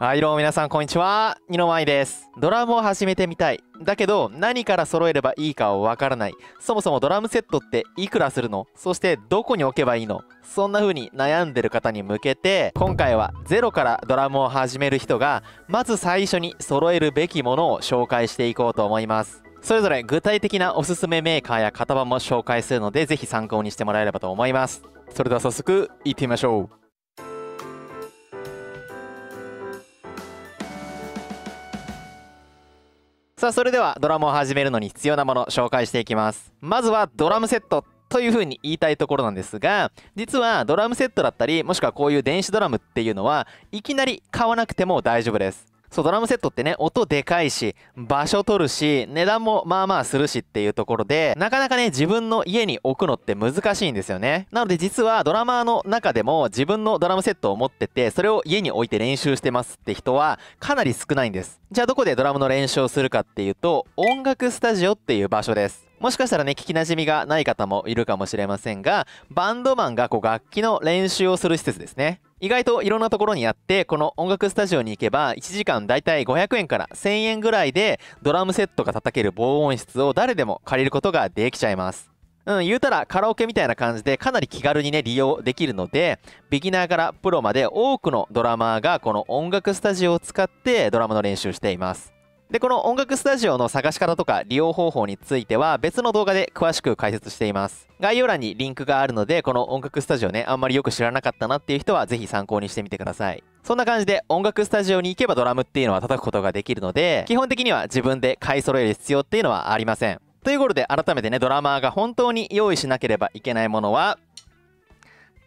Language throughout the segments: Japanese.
はい、どうも皆さん、こんにちは。二の舞です。ドラムを始めてみたい。だけど、何から揃えればいいかわからない。そもそもドラムセットっていくらするのそして、どこに置けばいいのそんな風に悩んでる方に向けて、今回はゼロからドラムを始める人が、まず最初に揃えるべきものを紹介していこうと思います。それぞれ具体的なおすすめメーカーや型番も紹介するので、ぜひ参考にしてもらえればと思います。それでは早速、行ってみましょう。さあそれではドラムを始めるのに必要なもの紹介していきますまずはドラムセットというふうに言いたいところなんですが実はドラムセットだったりもしくはこういう電子ドラムっていうのはいきなり買わなくても大丈夫ですそう、ドラムセットってね、音でかいし、場所取るし、値段もまあまあするしっていうところで、なかなかね、自分の家に置くのって難しいんですよね。なので実はドラマーの中でも自分のドラムセットを持ってて、それを家に置いて練習してますって人はかなり少ないんです。じゃあどこでドラムの練習をするかっていうと、音楽スタジオっていう場所です。もしかしたらね、聞き馴染みがない方もいるかもしれませんが、バンドマンがこう楽器の練習をする施設ですね。意外といろんなところにあって、この音楽スタジオに行けば、1時間だいたい500円から1000円ぐらいで、ドラムセットが叩ける防音室を誰でも借りることができちゃいます。うん、言うたらカラオケみたいな感じでかなり気軽にね、利用できるので、ビギナーからプロまで多くのドラマーがこの音楽スタジオを使ってドラムの練習しています。で、この音楽スタジオの探し方とか利用方法については別の動画で詳しく解説しています。概要欄にリンクがあるので、この音楽スタジオね、あんまりよく知らなかったなっていう人は是非参考にしてみてください。そんな感じで音楽スタジオに行けばドラムっていうのは叩くことができるので、基本的には自分で買い揃える必要っていうのはありません。ということで改めてね、ドラマーが本当に用意しなければいけないものは、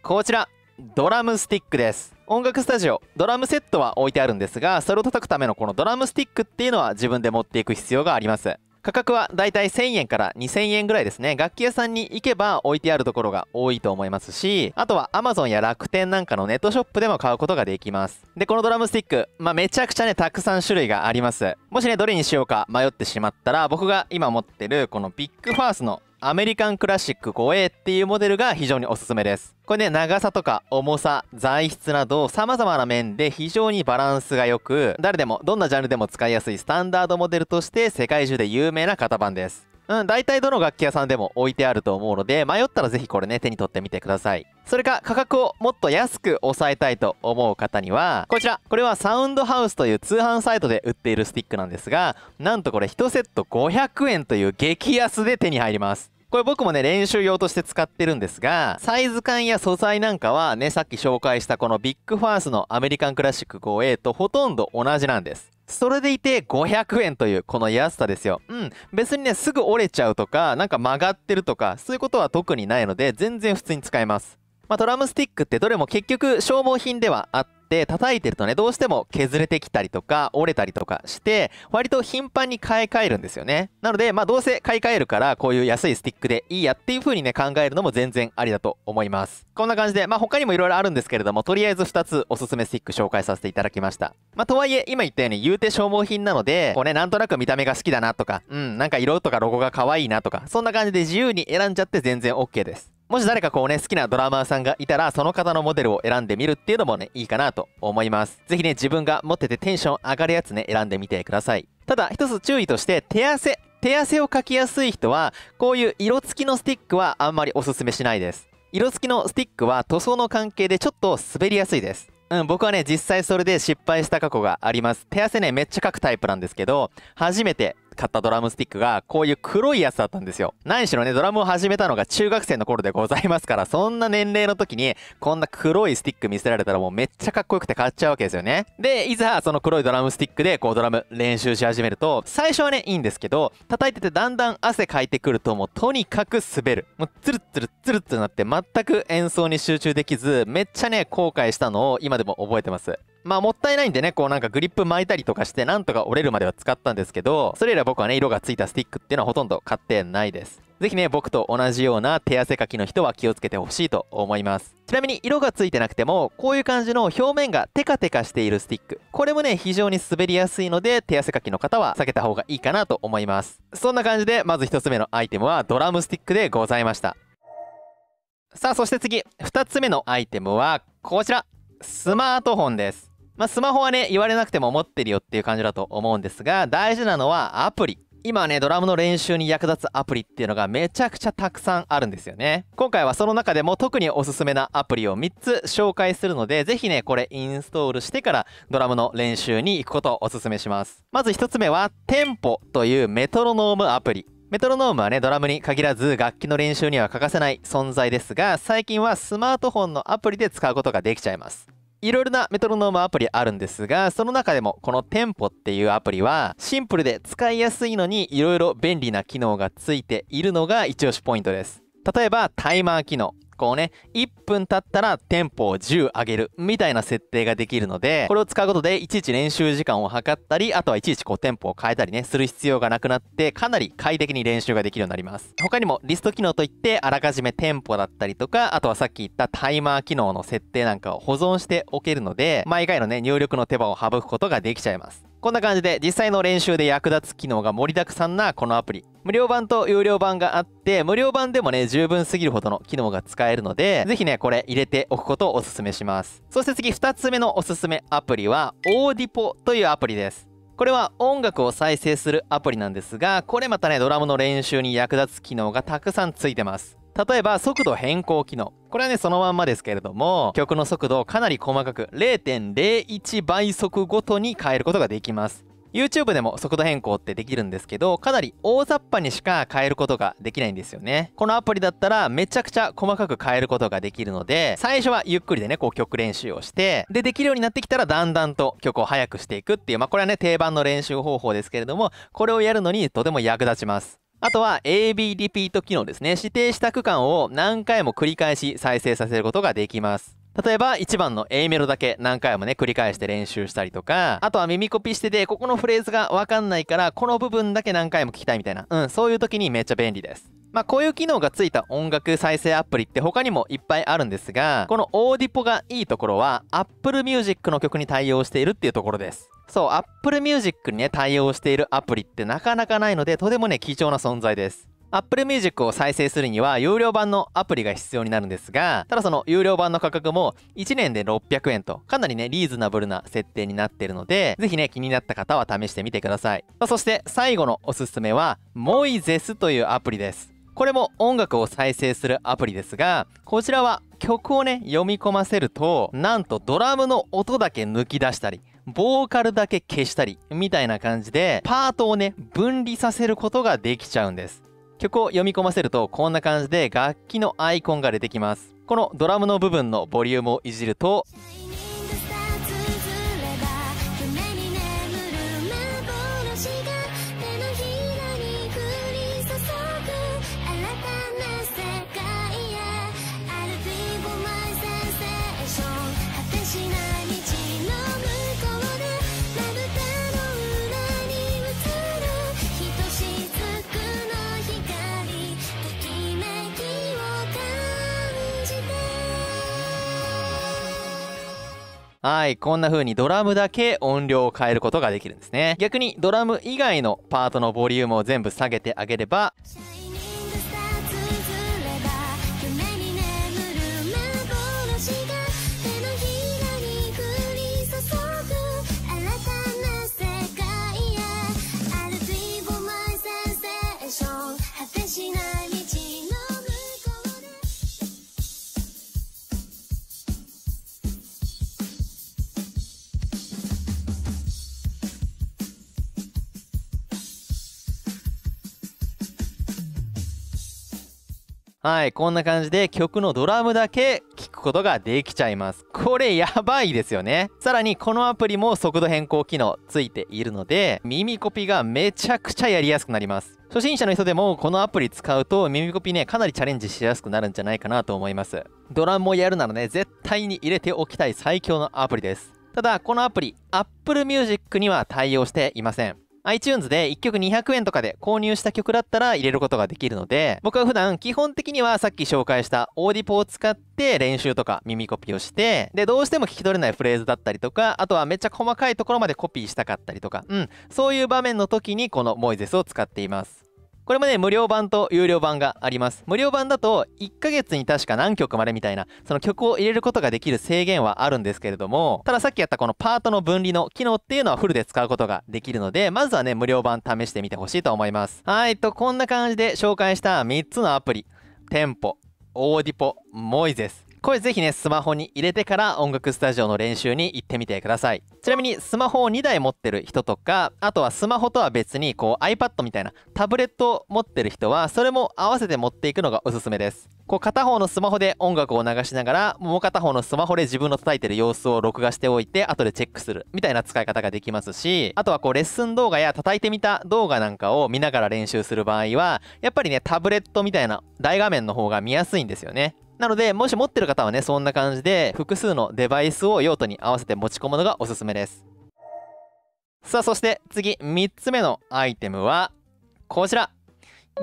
こちら、ドラムスティックです。音楽スタジオドラムセットは置いてあるんですがそれを叩くためのこのドラムスティックっていうのは自分で持っていく必要があります価格はだいたい1000円から2000円ぐらいですね。楽器屋さんに行けば置いてあるところが多いと思いますし、あとは Amazon や楽天なんかのネットショップでも買うことができます。で、このドラムスティック、まあ、めちゃくちゃね、たくさん種類があります。もしね、どれにしようか迷ってしまったら、僕が今持ってるこのビッグファースのアメリカンクラシック 5A っていうモデルが非常におすすめです。これね、長さとか重さ、材質など様々な面で非常にバランスが良く、誰でもどんなジャンルでも使いやすいスタンダードモデルとして世界中で有名な型番です。うん、大体どの楽器屋さんでも置いてあると思うので、迷ったらぜひこれね、手に取ってみてください。それか、価格をもっと安く抑えたいと思う方には、こちら、これはサウンドハウスという通販サイトで売っているスティックなんですが、なんとこれ1セット500円という激安で手に入ります。これ僕もね、練習用として使ってるんですが、サイズ感や素材なんかはね、さっき紹介したこのビッグファースのアメリカンクラシック 5A とほとんど同じなんです。それでいて500円というこの安さですよ。うん。別にね、すぐ折れちゃうとか、なんか曲がってるとか、そういうことは特にないので、全然普通に使えます。まあ、ドラムスティックってどれも結局消耗品ではあって叩いてるとねどうしても削れてきたりとか折れたりとかして割と頻繁に買い替えるんですよねなのでまあどうせ買い替えるからこういう安いスティックでいいやっていう風にね考えるのも全然ありだと思いますこんな感じでまあ他にも色々あるんですけれどもとりあえず2つおすすめスティック紹介させていただきましたまあとはいえ今言ったように言うて消耗品なのでこうねなんとなく見た目が好きだなとかうんなんか色とかロゴが可愛いなとかそんな感じで自由に選んじゃって全然 OK ですもし誰かこうね、好きなドラマーさんがいたら、その方のモデルを選んでみるっていうのもね、いいかなと思います。ぜひね、自分が持っててテンション上がるやつね、選んでみてください。ただ、一つ注意として、手汗。手汗をかきやすい人は、こういう色付きのスティックはあんまりおすすめしないです。色付きのスティックは塗装の関係でちょっと滑りやすいです。うん、僕はね、実際それで失敗した過去があります。手汗ね、めっちゃかくタイプなんですけど、初めて買ったドラムスティックがこういう黒いやつだったんですよ何しろねドラムを始めたのが中学生の頃でございますからそんな年齢の時にこんな黒いスティック見せられたらもうめっちゃかっこよくて買っちゃうわけですよねでいざその黒いドラムスティックでこうドラム練習し始めると最初はねいいんですけど叩いててだんだん汗かいてくるともうとにかく滑るもうツルツルツルツルなって全く演奏に集中できずめっちゃね後悔したのを今でも覚えてますまあもったいないんでね、こうなんかグリップ巻いたりとかして、なんとか折れるまでは使ったんですけど、それ以来僕はね、色がついたスティックっていうのはほとんど買ってないです。ぜひね、僕と同じような手汗かきの人は気をつけてほしいと思います。ちなみに色がついてなくても、こういう感じの表面がテカテカしているスティック。これもね、非常に滑りやすいので、手汗かきの方は避けた方がいいかなと思います。そんな感じで、まず1つ目のアイテムはドラムスティックでございました。さあ、そして次、2つ目のアイテムは、こちら、スマートフォンです。まあ、スマホはね、言われなくても持ってるよっていう感じだと思うんですが、大事なのはアプリ。今ね、ドラムの練習に役立つアプリっていうのがめちゃくちゃたくさんあるんですよね。今回はその中でも特におすすめなアプリを3つ紹介するので、ぜひね、これインストールしてからドラムの練習に行くことをおすすめします。まず1つ目は、テンポというメトロノームアプリ。メトロノームはね、ドラムに限らず楽器の練習には欠かせない存在ですが、最近はスマートフォンのアプリで使うことができちゃいます。いろいろなメトロノームアプリあるんですが、その中でもこのテンポっていうアプリは、シンプルで使いやすいのにいろいろ便利な機能がついているのが一押しポイントです。例えば、タイマー機能。こうね、1分経ったらテンポを10上げるみたいな設定ができるので、これを使うことでいちいち練習時間を測ったり、あとはいちいちこうテンポを変えたりね、する必要がなくなって、かなり快適に練習ができるようになります。他にもリスト機能といって、あらかじめテンポだったりとか、あとはさっき言ったタイマー機能の設定なんかを保存しておけるので、毎回のね、入力の手間を省くことができちゃいます。こんな感じで実際の練習で役立つ機能が盛りだくさんなこのアプリ。無料版と有料版があって、無料版でもね、十分すぎるほどの機能が使えるので、ぜひね、これ入れておくことをお勧めします。そして次、2つ目のおすすめアプリは、オーディポというアプリです。これは音楽を再生するアプリなんですが、これまたね、ドラムの練習に役立つ機能がたくさんついてます。例えば速度変更機能これはねそのまんまですけれども曲の速度をかなり細かく0.01倍速ごとに変えることができます YouTube でも速度変更ってできるんですけどかなり大雑把にしか変えることができないんですよねこのアプリだったらめちゃくちゃ細かく変えることができるので最初はゆっくりでねこう曲練習をしてでできるようになってきたらだんだんと曲を速くしていくっていうまあこれはね定番の練習方法ですけれどもこれをやるのにとても役立ちますあとは AB リピート機能ですね。指定した区間を何回も繰り返し再生させることができます。例えば1番の A メロだけ何回もね繰り返して練習したりとかあとは耳コピしててここのフレーズがわかんないからこの部分だけ何回も聞きたいみたいなうんそういう時にめっちゃ便利ですまあ、こういう機能がついた音楽再生アプリって他にもいっぱいあるんですが、このオーディポがいいところは Apple Music の曲に対応しているっていうところです。そう、Apple Music にね、対応しているアプリってなかなかないので、とてもね、貴重な存在です。Apple Music を再生するには有料版のアプリが必要になるんですが、ただその有料版の価格も1年で600円と、かなりね、リーズナブルな設定になっているので、ぜひね、気になった方は試してみてください。そして最後のおすすめは、モイゼスというアプリです。これも音楽を再生するアプリですがこちらは曲をね読み込ませるとなんとドラムの音だけ抜き出したりボーカルだけ消したりみたいな感じでパートをね分離させることができちゃうんです曲を読み込ませるとこんな感じで楽器のアイコンが出てきますこのドラムの部分のボリュームをいじるとはい、こんな風にドラムだけ音量を変えることができるんですね。逆にドラム以外のパートのボリュームを全部下げてあげれば、はい、こんな感じで曲のドラムだけ聞くことができちゃいます。これやばいですよね。さらにこのアプリも速度変更機能ついているので、耳コピがめちゃくちゃやりやすくなります。初心者の人でもこのアプリ使うと耳コピね、かなりチャレンジしやすくなるんじゃないかなと思います。ドラムもやるならね、絶対に入れておきたい最強のアプリです。ただ、このアプリ、Apple Music には対応していません。iTunes で1曲200円とかで購入した曲だったら入れることができるので、僕は普段基本的にはさっき紹介したオーディポを使って練習とか耳コピーをして、で、どうしても聞き取れないフレーズだったりとか、あとはめっちゃ細かいところまでコピーしたかったりとか、うん、そういう場面の時にこのモイゼスを使っています。これもね、無料版と有料版があります。無料版だと、1ヶ月に確か何曲までみたいな、その曲を入れることができる制限はあるんですけれども、たださっきやったこのパートの分離の機能っていうのはフルで使うことができるので、まずはね、無料版試してみてほしいと思います。はい、と、こんな感じで紹介した3つのアプリ。テンポ、オーディポ、モイゼス。これぜひね、スマホに入れてから音楽スタジオの練習に行ってみてください。ちなみにスマホを2台持ってる人とか、あとはスマホとは別にこう iPad みたいなタブレットを持ってる人は、それも合わせて持っていくのがおすすめです。こう片方のスマホで音楽を流しながら、もう片方のスマホで自分の叩いてる様子を録画しておいて、後でチェックするみたいな使い方ができますし、あとはこうレッスン動画や叩いてみた動画なんかを見ながら練習する場合は、やっぱりね、タブレットみたいな大画面の方が見やすいんですよね。なので、もし持ってる方はね、そんな感じで、複数のデバイスを用途に合わせて持ち込むのがおすすめです。さあ、そして次、3つ目のアイテムは、こちら。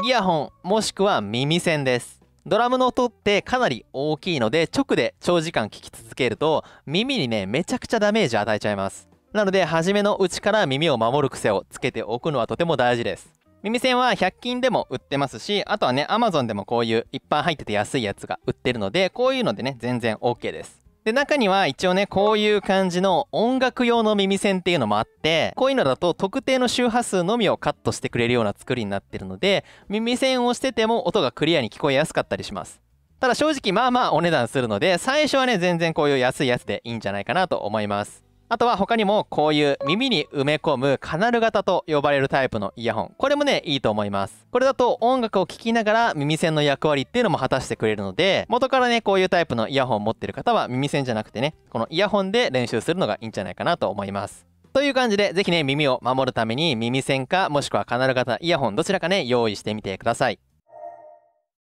イヤホン、もしくは耳栓です。ドラムの音ってかなり大きいので直で長時間聴き続けると耳にねめちゃくちゃダメージ与えちゃいますなので初めのうちから耳を守る癖をつけておくのはとても大事です耳栓は100均でも売ってますし、あとはね、Amazon でもこういう一般入ってて安いやつが売ってるので、こういうのでね、全然 OK です。で、中には一応ね、こういう感じの音楽用の耳栓っていうのもあって、こういうのだと特定の周波数のみをカットしてくれるような作りになってるので、耳栓をしてても音がクリアに聞こえやすかったりします。ただ正直まあまあお値段するので、最初はね、全然こういう安いやつでいいんじゃないかなと思います。あとは他にもこういう耳に埋め込むカナル型と呼ばれるタイプのイヤホン。これもね、いいと思います。これだと音楽を聴きながら耳栓の役割っていうのも果たしてくれるので、元からね、こういうタイプのイヤホンを持ってる方は耳栓じゃなくてね、このイヤホンで練習するのがいいんじゃないかなと思います。という感じで、ぜひね、耳を守るために耳栓か、もしくはカナル型イヤホンどちらかね、用意してみてください。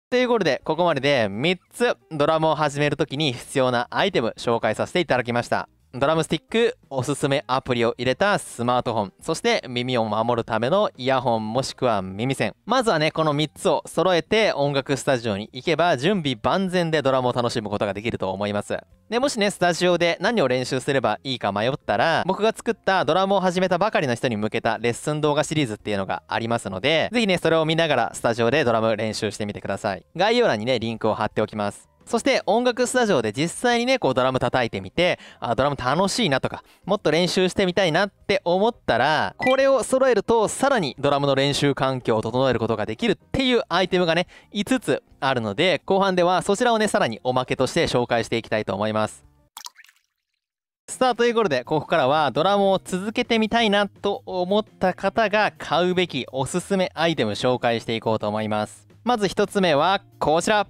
ということで、ここまでで3つドラムを始めるときに必要なアイテム紹介させていただきました。ドラムスティックおすすめアプリを入れたスマートフォンそして耳を守るためのイヤホンもしくは耳栓まずはねこの3つを揃えて音楽スタジオに行けば準備万全でドラムを楽しむことができると思いますでもしねスタジオで何を練習すればいいか迷ったら僕が作ったドラムを始めたばかりの人に向けたレッスン動画シリーズっていうのがありますので是非ねそれを見ながらスタジオでドラム練習してみてください概要欄にねリンクを貼っておきますそして音楽スタジオで実際にね、こうドラム叩いてみて、あ、ドラム楽しいなとか、もっと練習してみたいなって思ったら、これを揃えるとさらにドラムの練習環境を整えることができるっていうアイテムがね、5つあるので、後半ではそちらをね、さらにおまけとして紹介していきたいと思います。さあ、ということで、ここからはドラムを続けてみたいなと思った方が買うべきおすすめアイテム紹介していこうと思います。まず1つ目はこちら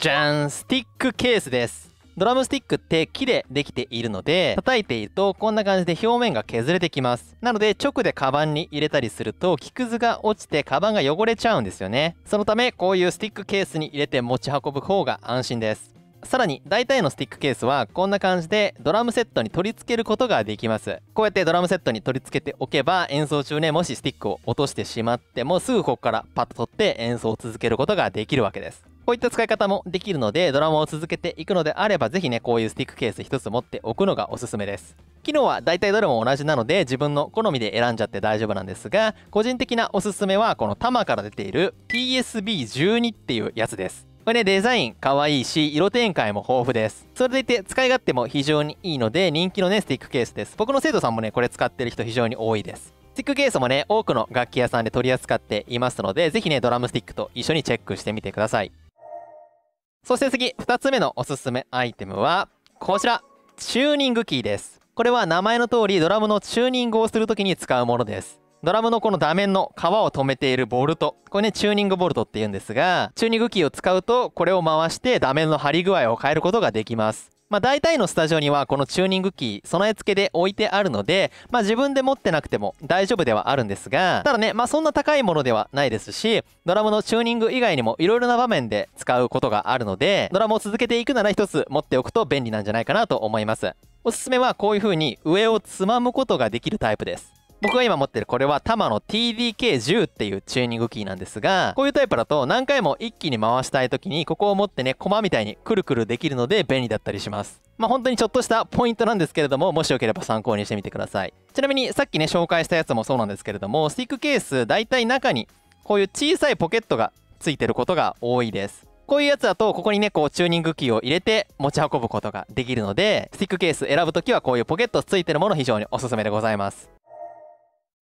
じゃんスティックケースですドラムスティックって木でできているので叩いているとこんな感じで表面が削れてきますなので直でカバンに入れたりすると木くずが落ちてカバンが汚れちゃうんですよねそのためこういうスティックケースに入れて持ち運ぶ方が安心ですさらに大体のスティックケースはこんな感じでドラムセットに取り付けることができますこうやってドラムセットに取り付けておけば演奏中ねもしスティックを落としてしまってもすぐここからパッと取って演奏を続けることができるわけですこういった使い方もできるので、ドラマを続けていくのであれば、ぜひね、こういうスティックケース1つ持っておくのがおすすめです。機能は大体どれも同じなので自分の好みで選んじゃって大丈夫なんですが個人的なおすすめはこのタマから出ている PSB12 っていうやつですこれねデザイン可愛いし色展開も豊富ですそれでいて使い勝手も非常にいいので人気のねスティックケースです僕の生徒さんもねこれ使ってる人非常に多いですスティックケースもね多くの楽器屋さんで取り扱っていますので是非ねドラムスティックと一緒にチェックしてみてくださいそして次2つ目のおすすめアイテムはこちらチューニングキーですこれは名前の通りドラムのチューニングをする時に使うものですドラムのこの画面の皮を留めているボルトこれねチューニングボルトっていうんですがチューニングキーを使うとこれを回して画面の張り具合を変えることができますまあ、大体のスタジオにはこのチューニングキー備え付けで置いてあるので、まあ、自分で持ってなくても大丈夫ではあるんですがただね、まあ、そんな高いものではないですしドラムのチューニング以外にもいろいろな場面で使うことがあるのでドラムを続けていくなら一つ持っておくと便利なんじゃないかなと思いますおすすめはこういう風に上をつまむことができるタイプです僕が今持ってるこれはタマの TDK10 っていうチューニングキーなんですが、こういうタイプだと何回も一気に回したい時に、ここを持ってね、コマみたいにくるくるできるので便利だったりします。まあ、本当にちょっとしたポイントなんですけれども、もしよければ参考にしてみてください。ちなみにさっきね、紹介したやつもそうなんですけれども、スティックケース、大体中にこういう小さいポケットがついてることが多いです。こういうやつだと、ここにね、こう、チューニングキーを入れて持ち運ぶことができるので、スティックケース選ぶときはこういうポケットついてるもの非常におすすめでございます。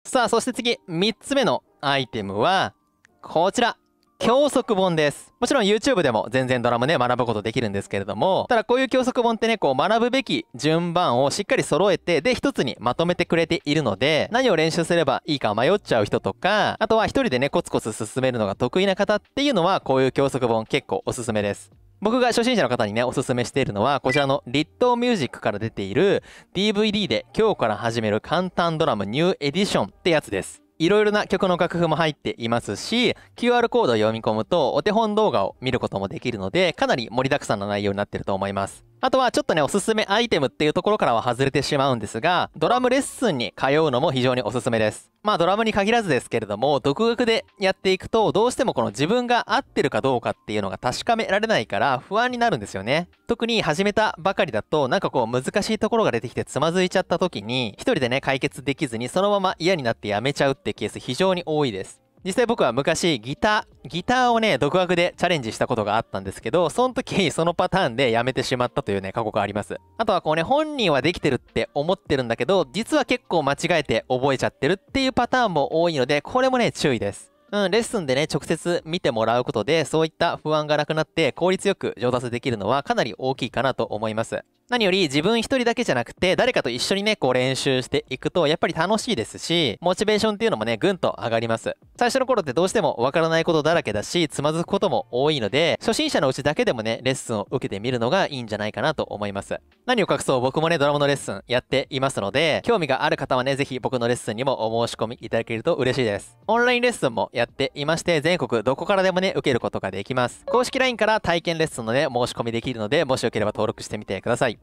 さあそして次3つ目のアイテムはこちら教則本です。もちろん YouTube でも全然ドラムね、学ぶことできるんですけれども、ただこういう教則本ってね、こう学ぶべき順番をしっかり揃えて、で、一つにまとめてくれているので、何を練習すればいいか迷っちゃう人とか、あとは一人でね、コツコツ進めるのが得意な方っていうのは、こういう教則本結構おすすめです。僕が初心者の方にね、おすすめしているのは、こちらの立東ミュージックから出ている DVD で今日から始める簡単ドラムニューエディションってやつです。いろいろな曲の楽譜も入っていますし、QR コードを読み込むとお手本動画を見ることもできるので、かなり盛りだくさんの内容になってると思います。あとはちょっとね、おすすめアイテムっていうところからは外れてしまうんですが、ドラムレッスンに通うのも非常におすすめです。まあドラムに限らずですけれども、独学でやっていくと、どうしてもこの自分が合ってるかどうかっていうのが確かめられないから不安になるんですよね。特に始めたばかりだと、なんかこう難しいところが出てきてつまずいちゃった時に、一人でね、解決できずにそのまま嫌になってやめちゃうってケース非常に多いです。実際僕は昔ギター、ギターをね、独学でチャレンジしたことがあったんですけど、その時そのパターンでやめてしまったというね、過去があります。あとはこうね、本人はできてるって思ってるんだけど、実は結構間違えて覚えちゃってるっていうパターンも多いので、これもね、注意です。うん、レッスンでね、直接見てもらうことで、そういった不安がなくなって、効率よく上達できるのはかなり大きいかなと思います。何より自分一人だけじゃなくて、誰かと一緒にね、こう練習していくと、やっぱり楽しいですし、モチベーションっていうのもね、ぐんと上がります。最初の頃ってどうしてもわからないことだらけだし、つまずくことも多いので、初心者のうちだけでもね、レッスンを受けてみるのがいいんじゃないかなと思います。何を隠そう、僕もね、ドラムのレッスンやっていますので、興味がある方はね、ぜひ僕のレッスンにもお申し込みいただけると嬉しいです。オンラインレッスンもやっていまして、全国どこからでもね、受けることができます。公式 LINE から体験レッスンのね、申し込みできるので、もしよければ登録してみてください。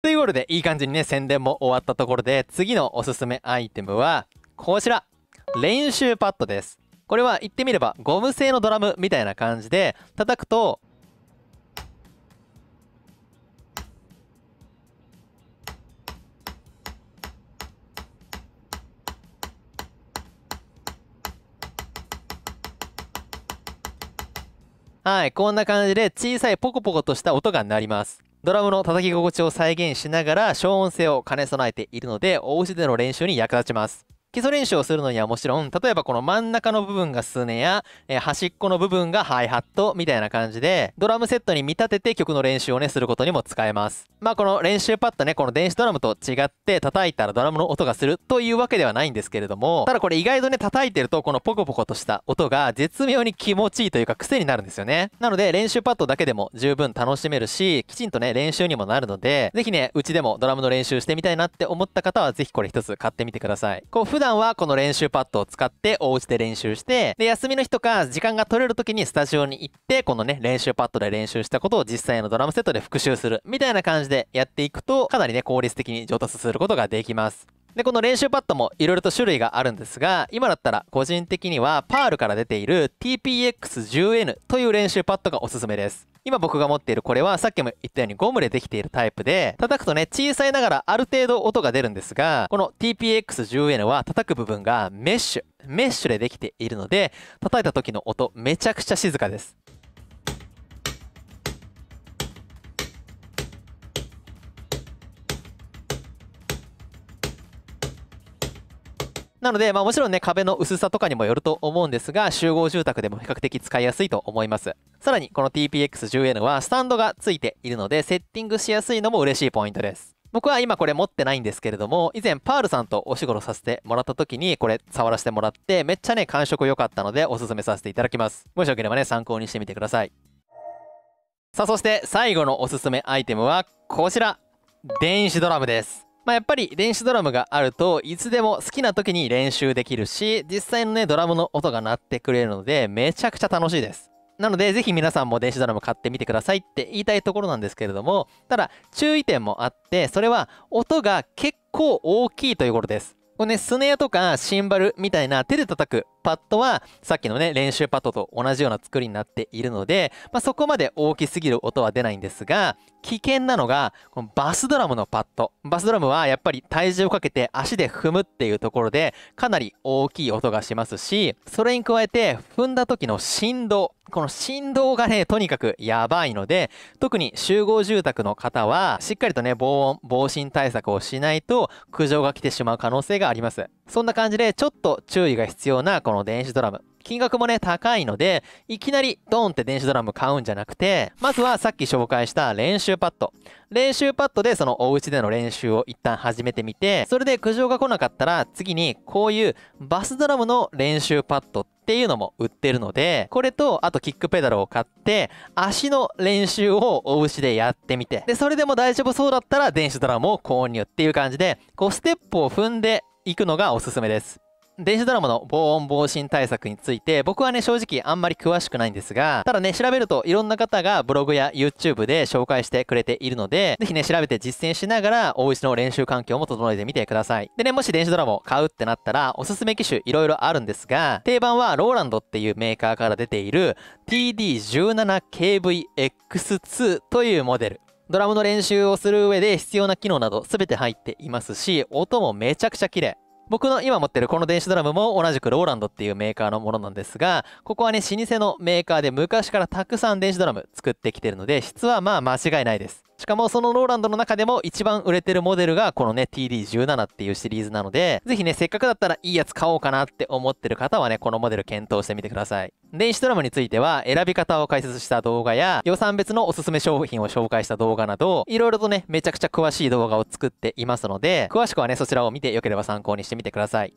ということで、いい感じにね、宣伝も終わったところで、次のおすすめアイテムは、こちら練習パッドです。これは言ってみれば、ゴム製のドラムみたいな感じで、叩くと、はい、こんな感じで小さいポコポコとした音が鳴ります。ドラムの叩き心地を再現しながら消音性を兼ね備えているのでお家での練習に役立ちます基礎練習をするのにはもちろん、例えばこの真ん中の部分がスネや、えー、端っこの部分がハイハットみたいな感じで、ドラムセットに見立てて曲の練習をね、することにも使えます。まあこの練習パッドね、この電子ドラムと違って叩いたらドラムの音がするというわけではないんですけれども、ただこれ意外とね、叩いてるとこのポコポコとした音が絶妙に気持ちいいというか癖になるんですよね。なので練習パッドだけでも十分楽しめるし、きちんとね、練習にもなるので、ぜひね、うちでもドラムの練習してみたいなって思った方は、ぜひこれ一つ買ってみてください。こう普段はこの練習パッドを使ってお家で練習して、で、休みの日とか時間が取れる時にスタジオに行って、このね、練習パッドで練習したことを実際のドラムセットで復習するみたいな感じでやっていくと、かなりね、効率的に上達することができます。で、この練習パッドもいろいろと種類があるんですが、今だったら個人的にはパールから出ている TPX10N という練習パッドがおすすめです。今僕が持っているこれはさっきも言ったようにゴムでできているタイプで叩くとね小さいながらある程度音が出るんですがこの TPX10N は叩く部分がメッシュメッシュでできているので叩いた時の音めちゃくちゃ静かですなので、まあ、もちろんね、壁の薄さとかにもよると思うんですが、集合住宅でも比較的使いやすいと思います。さらに、この TPX10N はスタンドが付いているので、セッティングしやすいのも嬉しいポイントです。僕は今これ持ってないんですけれども、以前パールさんとお仕事させてもらった時にこれ触らせてもらって、めっちゃね、感触良かったのでおすすめさせていただきます。もしよければね、参考にしてみてください。さあ、そして最後のおすすめアイテムはこちら、電子ドラムです。まあ、やっぱり電子ドラムがあるといつでも好きな時に練習できるし実際のねドラムの音が鳴ってくれるのでめちゃくちゃ楽しいですなのでぜひ皆さんも電子ドラム買ってみてくださいって言いたいところなんですけれどもただ注意点もあってそれは音が結構大きいということですこれねスネアとかシンバルみたいな手で叩くパッドはさっきのね練習パッドと同じような作りになっているので、まあ、そこまで大きすぎる音は出ないんですが危険なのがこのバスドラムのパッドバスドラムはやっぱり体重をかけて足で踏むっていうところでかなり大きい音がしますしそれに加えて踏んだ時の振動この振動がねとにかくやばいので特に集合住宅の方はしっかりとね防音防振対策をしないと苦情が来てしまう可能性がありますそんな感じで、ちょっと注意が必要なこの電子ドラム。金額もね、高いので、いきなりドーンって電子ドラム買うんじゃなくて、まずはさっき紹介した練習パッド。練習パッドでそのお家での練習を一旦始めてみて、それで苦情が来なかったら、次にこういうバスドラムの練習パッドっていうのも売ってるので、これと、あとキックペダルを買って、足の練習をお家でやってみて、で、それでも大丈夫そうだったら電子ドラムを購入っていう感じで、こうステップを踏んで行くのがおすすめです電子ドラマの防音防振対策について僕はね正直あんまり詳しくないんですがただね調べるといろんな方がブログや YouTube で紹介してくれているのでぜひね調べて実践しながらおうちの練習環境も整えてみてくださいでねもし電子ドラマを買うってなったらおすすめ機種いろいろあるんですが定番はローランドっていうメーカーから出ている TD17KVX2 というモデルドラムの練習をする上で必要な機能など全て入っていますし、音もめちゃくちゃ綺麗。僕の今持ってるこの電子ドラムも同じくローランドっていうメーカーのものなんですが、ここはね、老舗のメーカーで昔からたくさん電子ドラム作ってきてるので、質はまあ間違いないです。しかもそのローランドの中でも一番売れてるモデルがこのね TD17 っていうシリーズなので、ぜひね、せっかくだったらいいやつ買おうかなって思ってる方はね、このモデル検討してみてください。電子ドラムについては選び方を解説した動画や予算別のおすすめ商品を紹介した動画など、いろいろとね、めちゃくちゃ詳しい動画を作っていますので、詳しくはね、そちらを見てよければ参考にしてみてください。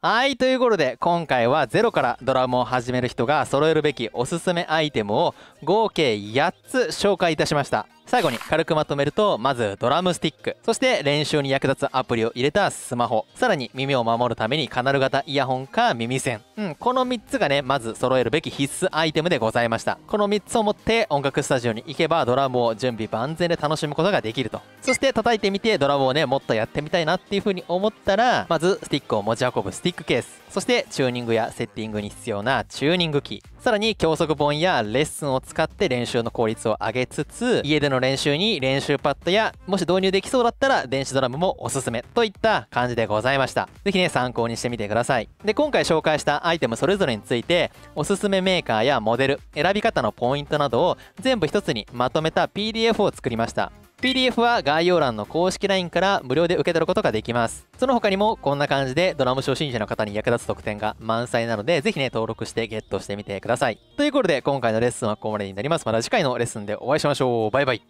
はい、ということで今回はゼロからドラムを始める人が揃えるべきおすすめアイテムを合計8つ紹介いたしました。最後に軽くまとめるとまずドラムスティックそして練習に役立つアプリを入れたスマホさらに耳を守るためにカナル型イヤホンか耳栓、うん、この3つがねまず揃えるべき必須アイテムでございましたこの3つを持って音楽スタジオに行けばドラムを準備万全で楽しむことができるとそして叩いてみてドラムをねもっとやってみたいなっていう風に思ったらまずスティックを持ち運ぶスティックケースそしてチューニングやセッティングに必要なチューニングキーさらに教則本やレッスンを使って練習の効率を上げつつ家での練習に練習パッドやもし導入できそうだったら電子ドラムもおすすめといった感じでございました是非ね参考にしてみてくださいで今回紹介したアイテムそれぞれについておすすめメーカーやモデル選び方のポイントなどを全部一つにまとめた PDF を作りました PDF は概要欄の公式 LINE から無料で受け取ることができます。その他にもこんな感じでドラム初心者の方に役立つ特典が満載なので、ぜひね、登録してゲットしてみてください。ということで今回のレッスンはここまでになります。また次回のレッスンでお会いしましょう。バイバイ。